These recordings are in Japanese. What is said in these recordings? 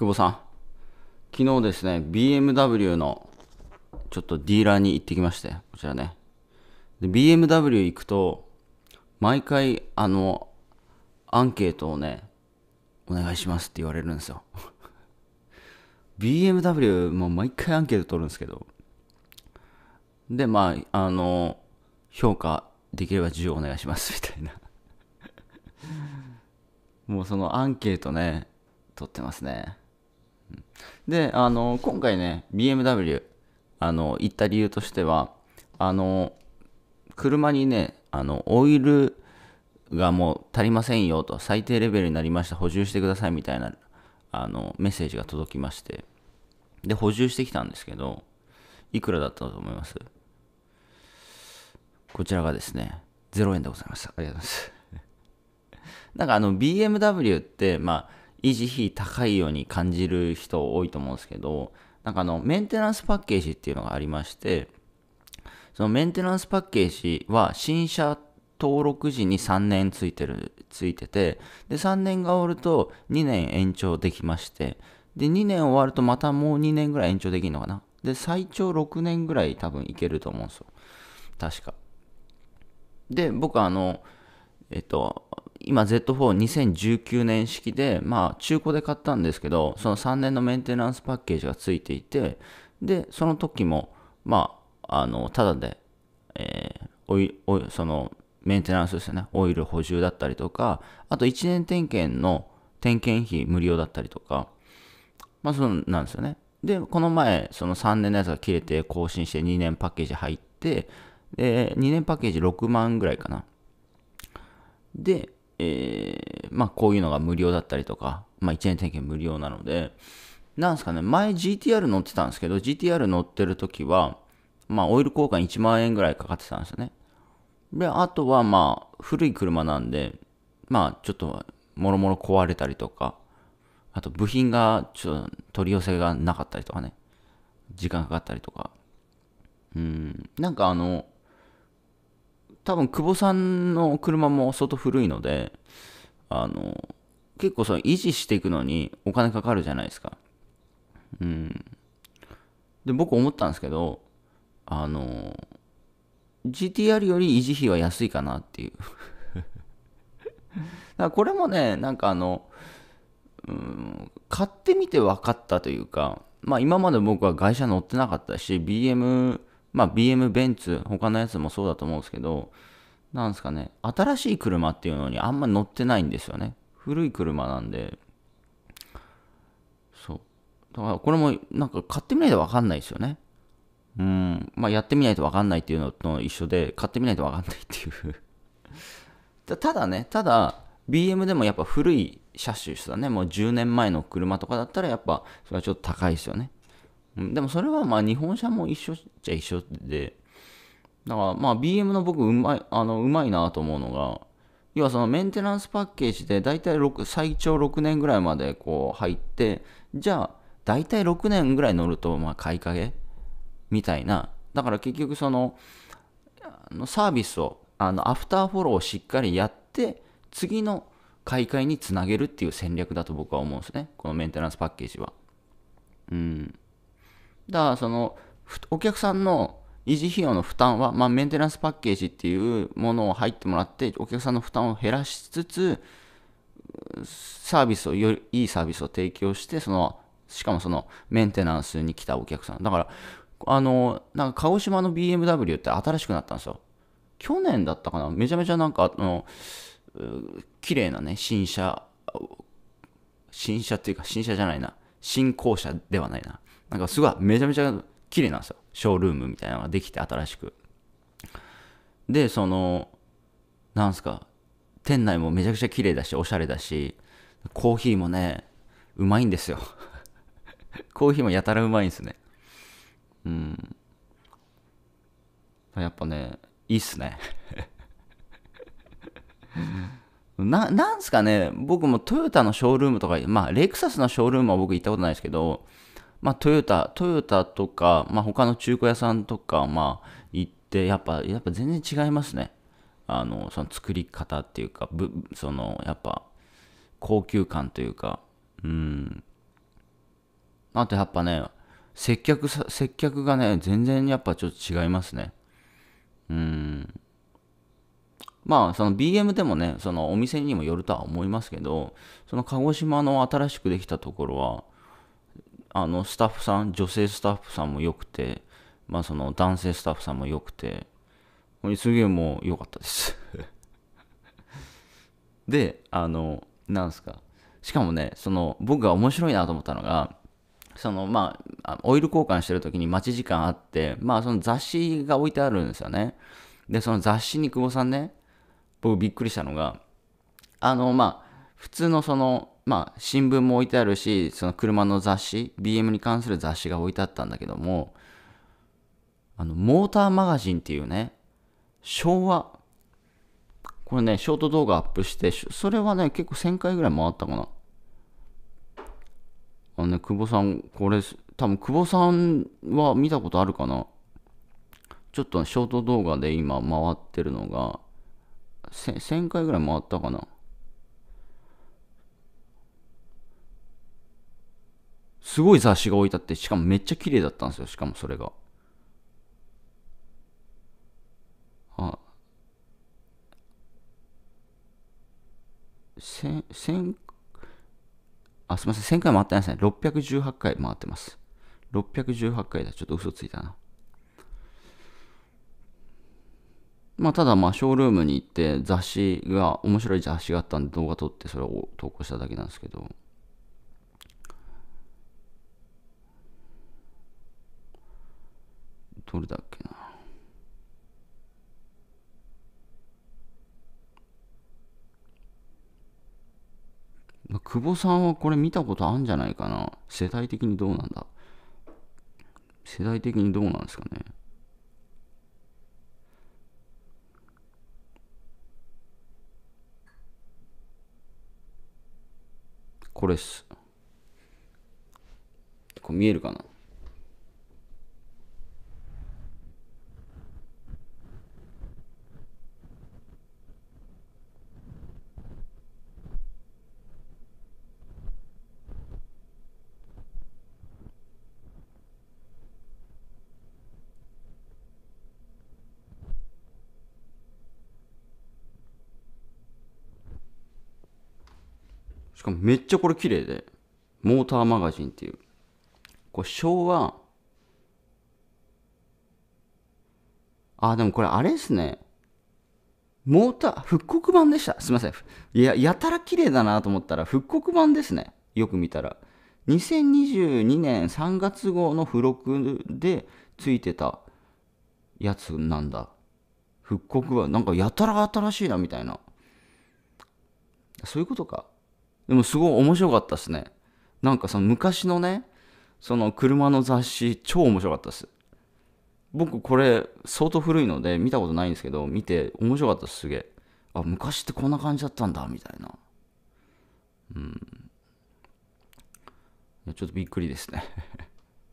久保さん、昨日ですね、BMW のちょっとディーラーに行ってきまして、こちらね。で、BMW 行くと、毎回、あの、アンケートをね、お願いしますって言われるんですよ。BMW も毎回アンケート取るんですけど、で、まあ、あの、評価できれば10お願いしますみたいなもうそのアンケートね、取ってますね。で、あの、今回ね、BMW、あの、行った理由としては、あの、車にね、あの、オイルがもう足りませんよと、最低レベルになりました、補充してくださいみたいな、あの、メッセージが届きまして、で、補充してきたんですけど、いくらだったと思いますこちらがですね、0円でございました。ありがとうございます。なんかあの、BMW って、まあ、維持費高いように感じる人多いと思うんですけど、なんかあの、メンテナンスパッケージっていうのがありまして、そのメンテナンスパッケージは新車登録時に3年ついてる、ついてて、で、3年が終わると2年延長できまして、で、2年終わるとまたもう2年ぐらい延長できるのかな。で、最長6年ぐらい多分いけると思うんですよ。確か。で、僕あの、えっと、今 Z42019 年式で、まあ中古で買ったんですけど、その3年のメンテナンスパッケージが付いていて、で、その時も、まあ、あの、ただで、えー、おい、おい、その、メンテナンスですよね。オイル補充だったりとか、あと1年点検の点検費無料だったりとか、まあそうなんですよね。で、この前、その3年のやつが切れて更新して2年パッケージ入って、で、2年パッケージ6万ぐらいかな。で、えー、まあ、こういうのが無料だったりとか、まあ、1年点検無料なので、なんすかね、前 GTR 乗ってたんですけど、GTR 乗ってる時は、まあ、オイル交換1万円ぐらいかかってたんですよね。で、あとは、まあ、古い車なんで、まあ、ちょっと、もろもろ壊れたりとか、あと部品が、ちょっと取り寄せがなかったりとかね、時間かかったりとか。うん、なんかあの、多分久保さんの車も相当古いので、あの、結構その維持していくのにお金かかるじゃないですか。うん。で、僕思ったんですけど、あの、GTR より維持費は安いかなっていう だからこれもね、なんかあの、うん、買ってみて分かったというか、まあ今まで僕は外車乗ってなかったし、BM まあ BM ベンツ、他のやつもそうだと思うんですけど、なんですかね、新しい車っていうのにあんま乗ってないんですよね。古い車なんで、そう。だからこれもなんか買ってみないと分かんないですよね。うん、まあやってみないと分かんないっていうのと一緒で、買ってみないと分かんないっていう ただね、ただ、BM でもやっぱ古い車種ですよね。もう10年前の車とかだったらやっぱそれはちょっと高いですよね。でもそれはまあ日本車も一緒っちゃ一緒で、だからまあ BM の僕うまい、あの、うまいなと思うのが、要はそのメンテナンスパッケージで大体6最長6年ぐらいまでこう入ってじゃあ大体6年ぐらい乗るとまあ買い陰みたいなだから結局そのサービスをあのアフターフォローをしっかりやって次の買い替えにつなげるっていう戦略だと僕は思うんですねこのメンテナンスパッケージはうんだからそのお客さんの維持費用の負担は、まあ、メンテナンスパッケージっていうものを入ってもらってお客さんの負担を減らしつつサービスをよりいいサービスを提供してそのしかもそのメンテナンスに来たお客さんだからあのなんか鹿児島の BMW って新しくなったんですよ去年だったかなめちゃめちゃなんかあの綺麗なね新車新車っていうか新車じゃないな新校舎ではないななんかすごいめちゃめちゃ綺麗なんですよ。ショールームみたいなのができて新しく。で、その、なんすか、店内もめちゃくちゃ綺麗だし、おしゃれだし、コーヒーもね、うまいんですよ。コーヒーもやたらうまいんですね。うん。やっぱね、いいっすね。な、なんすかね、僕もトヨタのショールームとか、まあ、レクサスのショールームは僕行ったことないですけど、まあ、トヨタ、トヨタとか、まあ、他の中古屋さんとか、まあ、行って、やっぱ、やっぱ全然違いますね。あの、その作り方っていうか、ぶその、やっぱ、高級感というか、うん。あとやっぱね、接客さ、接客がね、全然やっぱちょっと違いますね。うん。まあ、その BM でもね、そのお店にもよるとは思いますけど、その鹿児島の新しくできたところは、あのスタッフさん女性スタッフさんも良くて、まあ、その男性スタッフさんも良くてすげえもう良かったです であのなんすかしかもねその僕が面白いなと思ったのがそのまあオイル交換してる時に待ち時間あってまあその雑誌が置いてあるんですよねでその雑誌に久保さんね僕びっくりしたのがあのまあ普通のそのまあ、新聞も置いてあるし、その車の雑誌、BM に関する雑誌が置いてあったんだけども、あの、モーターマガジンっていうね、昭和、これね、ショート動画アップして、それはね、結構1000回ぐらい回ったかな。あのね、久保さん、これ、多分久保さんは見たことあるかなちょっとショート動画で今回ってるのが、1000回ぐらい回ったかなすごい雑誌が置いてあって、しかもめっちゃ綺麗だったんですよ、しかもそれが。あ、千、千、あ、すみません、1000回回ってないですね。618回回ってます。618回だ。ちょっと嘘ついたな。まあ、ただ、まあ、ショールームに行って雑誌が、面白い雑誌があったんで動画撮ってそれを投稿しただけなんですけど。どれだっけな。久保さんはこれ見たことあるんじゃないかな世代的にどうなんだ世代的にどうなんですかねこれっすこれ見えるかなしかもめっちゃこれ綺麗で、モーターマガジンっていう。これ昭和、あ、でもこれあれですね。モーター、復刻版でした。すみません。いや、やたら綺麗だなと思ったら、復刻版ですね。よく見たら。2022年3月号の付録で付いてたやつなんだ。復刻版。なんかやたら新しいなみたいな。そういうことか。でもすごい面白かったですね。なんかその昔のね、その車の雑誌、超面白かったです。僕これ相当古いので見たことないんですけど、見て面白かったす、すげえ。あ、昔ってこんな感じだったんだ、みたいな。うん。ちょっとびっくりですね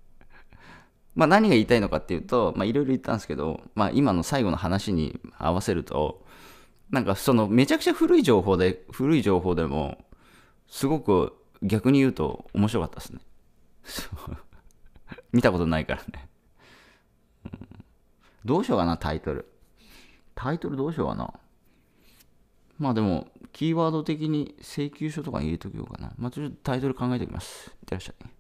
まあ何が言いたいのかっていうと、まあいろいろ言ったんですけど、まあ今の最後の話に合わせると、なんかそのめちゃくちゃ古い情報で、古い情報でも、すごく逆に言うと面白かったですね 見たことないからねどうしようかなタイトルタイトルどうしようかなまあでもキーワード的に請求書とかに入れときようかなまあちょっとタイトル考えておきますいってらっしゃい